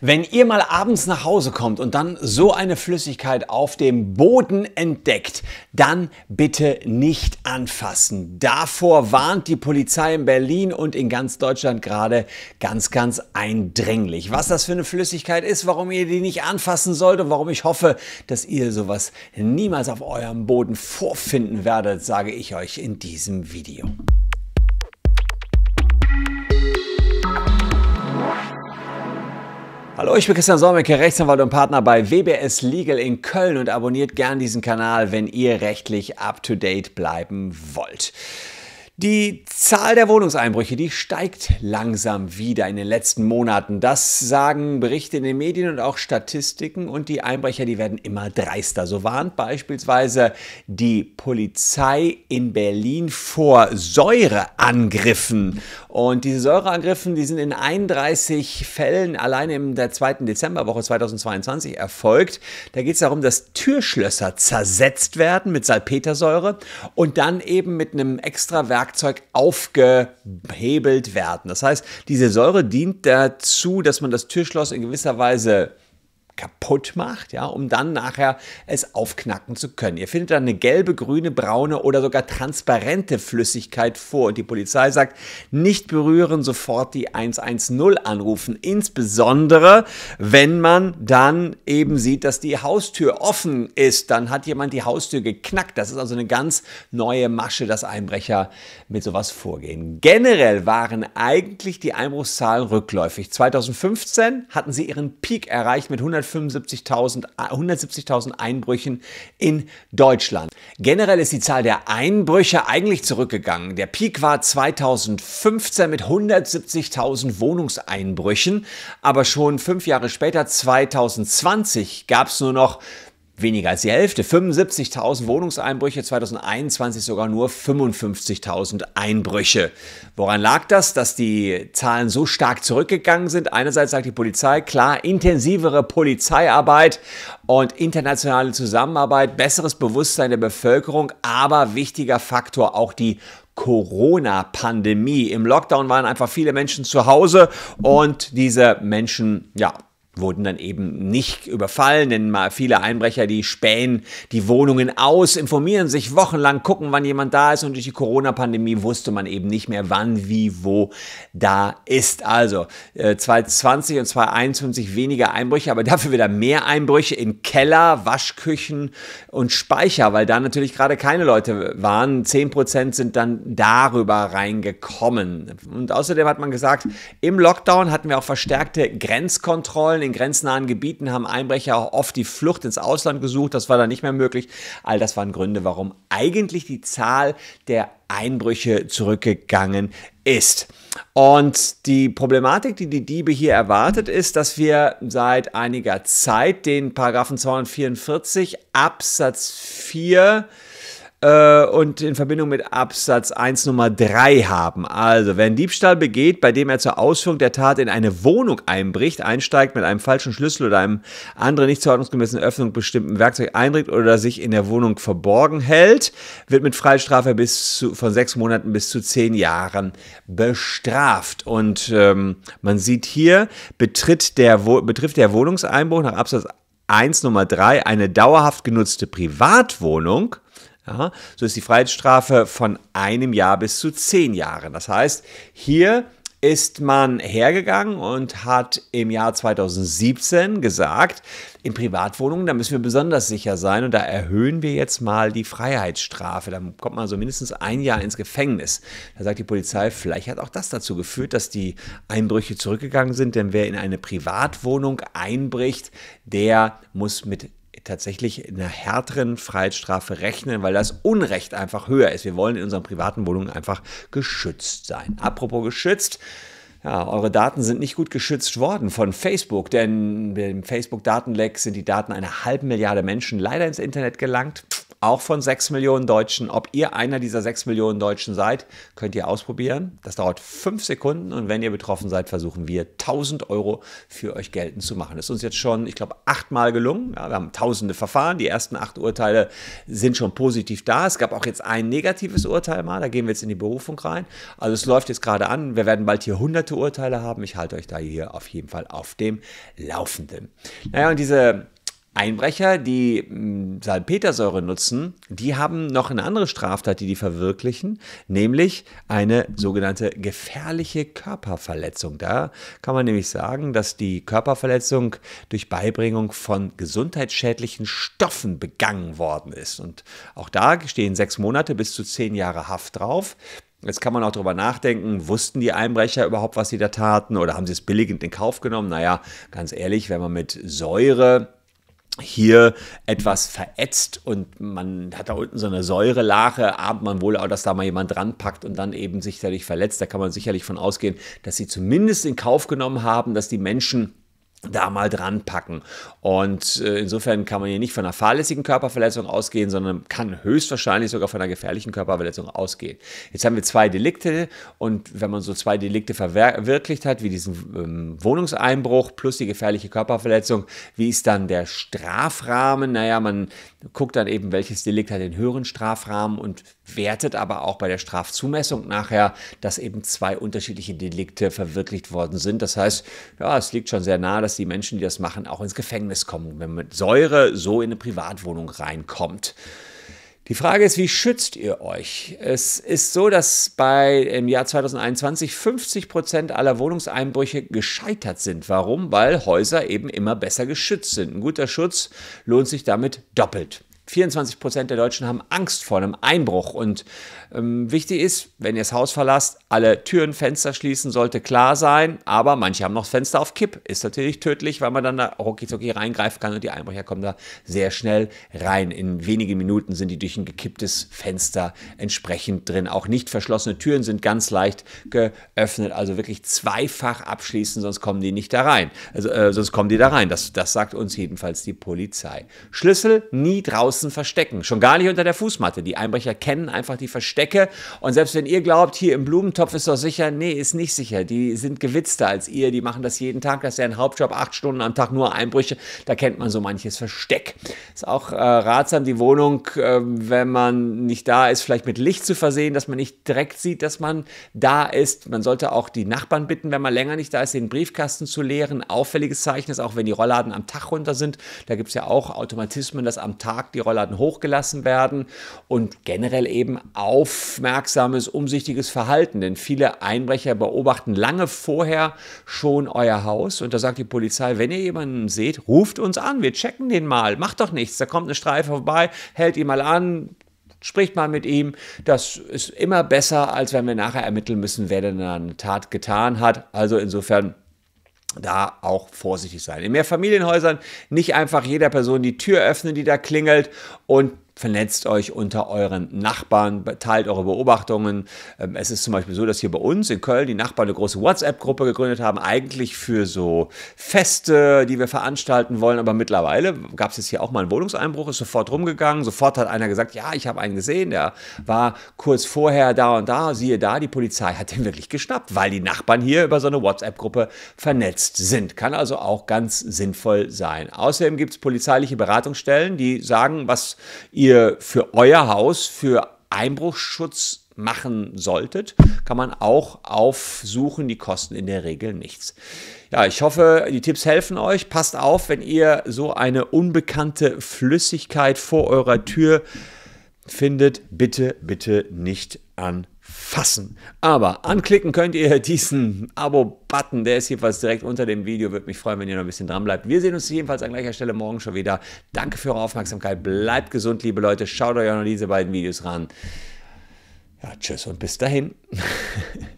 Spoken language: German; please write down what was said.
Wenn ihr mal abends nach Hause kommt und dann so eine Flüssigkeit auf dem Boden entdeckt, dann bitte nicht anfassen. Davor warnt die Polizei in Berlin und in ganz Deutschland gerade ganz, ganz eindringlich. Was das für eine Flüssigkeit ist, warum ihr die nicht anfassen sollt und warum ich hoffe, dass ihr sowas niemals auf eurem Boden vorfinden werdet, sage ich euch in diesem Video. Hallo, ich bin Christian Solmecke, Rechtsanwalt und Partner bei WBS Legal in Köln und abonniert gern diesen Kanal, wenn ihr rechtlich up-to-date bleiben wollt. Die Zahl der Wohnungseinbrüche, die steigt langsam wieder in den letzten Monaten. Das sagen Berichte in den Medien und auch Statistiken. Und die Einbrecher, die werden immer dreister. So warnt beispielsweise die Polizei in Berlin vor Säureangriffen. Und diese Säureangriffen, die sind in 31 Fällen allein in der zweiten Dezemberwoche 2022 erfolgt. Da geht es darum, dass Türschlösser zersetzt werden mit Salpetersäure und dann eben mit einem extra Werk Werkzeug aufgehebelt werden. Das heißt, diese Säure dient dazu, dass man das Türschloss in gewisser Weise kaputt macht, ja, um dann nachher es aufknacken zu können. Ihr findet dann eine gelbe, grüne, braune oder sogar transparente Flüssigkeit vor und die Polizei sagt, nicht berühren, sofort die 110 anrufen, insbesondere wenn man dann eben sieht, dass die Haustür offen ist, dann hat jemand die Haustür geknackt. Das ist also eine ganz neue Masche, dass Einbrecher mit sowas vorgehen. Generell waren eigentlich die Einbruchszahlen rückläufig. 2015 hatten sie ihren Peak erreicht mit 100 175.000 170.000 Einbrüchen in Deutschland. Generell ist die Zahl der Einbrüche eigentlich zurückgegangen. Der Peak war 2015 mit 170.000 Wohnungseinbrüchen, aber schon fünf Jahre später, 2020, gab es nur noch weniger als die Hälfte. 75.000 Wohnungseinbrüche, 2021 sogar nur 55.000 Einbrüche. Woran lag das, dass die Zahlen so stark zurückgegangen sind? Einerseits sagt die Polizei, klar, intensivere Polizeiarbeit und internationale Zusammenarbeit, besseres Bewusstsein der Bevölkerung, aber wichtiger Faktor auch die Corona-Pandemie. Im Lockdown waren einfach viele Menschen zu Hause und diese Menschen, ja, wurden dann eben nicht überfallen, denn mal viele Einbrecher, die spähen die Wohnungen aus, informieren sich wochenlang, gucken, wann jemand da ist und durch die Corona-Pandemie wusste man eben nicht mehr, wann, wie, wo da ist. Also äh, 2020 und 2021 weniger Einbrüche, aber dafür wieder mehr Einbrüche in Keller, Waschküchen und Speicher, weil da natürlich gerade keine Leute waren. 10% sind dann darüber reingekommen. Und außerdem hat man gesagt, im Lockdown hatten wir auch verstärkte Grenzkontrollen in grenznahen Gebieten haben Einbrecher auch oft die Flucht ins Ausland gesucht. Das war dann nicht mehr möglich. All das waren Gründe, warum eigentlich die Zahl der Einbrüche zurückgegangen ist. Und die Problematik, die die Diebe hier erwartet, ist, dass wir seit einiger Zeit den Paragraphen 244 Absatz 4 äh, und in Verbindung mit Absatz 1 Nummer 3 haben. Also, wer einen Diebstahl begeht, bei dem er zur Ausführung der Tat in eine Wohnung einbricht, einsteigt, mit einem falschen Schlüssel oder einem anderen nicht zur ordnungsgemäßen Öffnung bestimmten Werkzeug eindringt oder sich in der Wohnung verborgen hält, wird mit Freistrafe bis zu, von sechs Monaten bis zu zehn Jahren bestraft. Und ähm, man sieht hier, betritt der, betrifft der Wohnungseinbruch nach Absatz 1 Nummer 3 eine dauerhaft genutzte Privatwohnung ja, so ist die Freiheitsstrafe von einem Jahr bis zu zehn Jahren. Das heißt, hier ist man hergegangen und hat im Jahr 2017 gesagt, in Privatwohnungen, da müssen wir besonders sicher sein und da erhöhen wir jetzt mal die Freiheitsstrafe. Da kommt man so mindestens ein Jahr ins Gefängnis. Da sagt die Polizei, vielleicht hat auch das dazu geführt, dass die Einbrüche zurückgegangen sind, denn wer in eine Privatwohnung einbricht, der muss mit tatsächlich einer härteren Freiheitsstrafe rechnen, weil das Unrecht einfach höher ist. Wir wollen in unseren privaten Wohnungen einfach geschützt sein. Apropos geschützt. Ja, eure Daten sind nicht gut geschützt worden von Facebook, denn mit dem Facebook-Datenleck sind die Daten einer halben Milliarde Menschen leider ins Internet gelangt auch von 6 Millionen Deutschen. Ob ihr einer dieser 6 Millionen Deutschen seid, könnt ihr ausprobieren. Das dauert 5 Sekunden und wenn ihr betroffen seid, versuchen wir 1000 Euro für euch geltend zu machen. Das ist uns jetzt schon, ich glaube, achtmal gelungen. Ja, wir haben tausende Verfahren. Die ersten acht Urteile sind schon positiv da. Es gab auch jetzt ein negatives Urteil mal. Da gehen wir jetzt in die Berufung rein. Also es läuft jetzt gerade an. Wir werden bald hier hunderte Urteile haben. Ich halte euch da hier auf jeden Fall auf dem Laufenden. Naja, und diese Einbrecher, die hm, Salpetersäure nutzen, die haben noch eine andere Straftat, die die verwirklichen, nämlich eine sogenannte gefährliche Körperverletzung. Da kann man nämlich sagen, dass die Körperverletzung durch Beibringung von gesundheitsschädlichen Stoffen begangen worden ist. Und auch da stehen sechs Monate bis zu zehn Jahre Haft drauf. Jetzt kann man auch darüber nachdenken, wussten die Einbrecher überhaupt, was sie da taten oder haben sie es billigend in Kauf genommen? Naja, ganz ehrlich, wenn man mit Säure hier etwas verätzt und man hat da unten so eine Säurelache, ahnt man wohl auch, dass da mal jemand dran packt und dann eben sicherlich verletzt. Da kann man sicherlich von ausgehen, dass sie zumindest in Kauf genommen haben, dass die Menschen da mal dran packen. Und äh, insofern kann man hier nicht von einer fahrlässigen Körperverletzung ausgehen, sondern kann höchstwahrscheinlich sogar von einer gefährlichen Körperverletzung ausgehen. Jetzt haben wir zwei Delikte und wenn man so zwei Delikte verwirklicht hat, wie diesen ähm, Wohnungseinbruch plus die gefährliche Körperverletzung, wie ist dann der Strafrahmen? Naja, man guckt dann eben, welches Delikt hat den höheren Strafrahmen und wertet aber auch bei der Strafzumessung nachher, dass eben zwei unterschiedliche Delikte verwirklicht worden sind. Das heißt, ja, es liegt schon sehr nahe, dass die Menschen, die das machen, auch ins Gefängnis kommen, wenn man mit Säure so in eine Privatwohnung reinkommt. Die Frage ist, wie schützt ihr euch? Es ist so, dass bei im Jahr 2021 50 Prozent aller Wohnungseinbrüche gescheitert sind. Warum? Weil Häuser eben immer besser geschützt sind. Ein guter Schutz lohnt sich damit doppelt. 24 Prozent der Deutschen haben Angst vor einem Einbruch. Und ähm, wichtig ist, wenn ihr das Haus verlasst, alle Türen, Fenster schließen, sollte klar sein. Aber manche haben noch Fenster auf Kipp. Ist natürlich tödlich, weil man dann da ruckizucki reingreifen kann und die Einbrecher kommen da sehr schnell rein. In wenigen Minuten sind die durch ein gekipptes Fenster entsprechend drin. Auch nicht verschlossene Türen sind ganz leicht geöffnet. Also wirklich zweifach abschließen, sonst kommen die nicht da rein. Also, äh, sonst kommen die da rein. Das, das sagt uns jedenfalls die Polizei. Schlüssel nie draußen draußen verstecken. Schon gar nicht unter der Fußmatte. Die Einbrecher kennen einfach die Verstecke. Und selbst wenn ihr glaubt, hier im Blumentopf ist doch sicher, nee, ist nicht sicher. Die sind gewitzter als ihr. Die machen das jeden Tag. Das ist ja ein Hauptjob. Acht Stunden am Tag nur Einbrüche. Da kennt man so manches Versteck. Ist auch äh, ratsam, die Wohnung, äh, wenn man nicht da ist, vielleicht mit Licht zu versehen, dass man nicht direkt sieht, dass man da ist. Man sollte auch die Nachbarn bitten, wenn man länger nicht da ist, den Briefkasten zu leeren. Auffälliges Zeichen ist auch, wenn die Rollladen am Tag runter sind. Da gibt es ja auch Automatismen, dass am Tag die Rollladen hochgelassen werden und generell eben aufmerksames, umsichtiges Verhalten. Denn viele Einbrecher beobachten lange vorher schon euer Haus und da sagt die Polizei, wenn ihr jemanden seht, ruft uns an, wir checken den mal, macht doch nichts, da kommt eine Streife vorbei, hält ihn mal an, spricht mal mit ihm. Das ist immer besser, als wenn wir nachher ermitteln müssen, wer denn eine Tat getan hat. Also insofern da auch vorsichtig sein. In Mehrfamilienhäusern nicht einfach jeder Person die Tür öffnen, die da klingelt und vernetzt euch unter euren Nachbarn, teilt eure Beobachtungen. Ähm, es ist zum Beispiel so, dass hier bei uns in Köln die Nachbarn eine große WhatsApp-Gruppe gegründet haben, eigentlich für so Feste, die wir veranstalten wollen. Aber mittlerweile gab es jetzt hier auch mal einen Wohnungseinbruch, ist sofort rumgegangen. Sofort hat einer gesagt, ja, ich habe einen gesehen, der war kurz vorher da und da. Siehe da, die Polizei hat den wirklich geschnappt, weil die Nachbarn hier über so eine WhatsApp-Gruppe vernetzt sind. Kann also auch ganz sinnvoll sein. Außerdem gibt es polizeiliche Beratungsstellen, die sagen, was ihr ihr für euer Haus für Einbruchsschutz machen solltet, kann man auch aufsuchen. Die kosten in der Regel nichts. Ja, ich hoffe, die Tipps helfen euch. Passt auf, wenn ihr so eine unbekannte Flüssigkeit vor eurer Tür findet, bitte, bitte nicht an fassen. Aber anklicken könnt ihr diesen Abo-Button, der ist jedenfalls direkt unter dem Video. Würde mich freuen, wenn ihr noch ein bisschen dran bleibt. Wir sehen uns jedenfalls an gleicher Stelle morgen schon wieder. Danke für eure Aufmerksamkeit. Bleibt gesund, liebe Leute. Schaut euch auch noch diese beiden Videos ran. Ja, tschüss und bis dahin.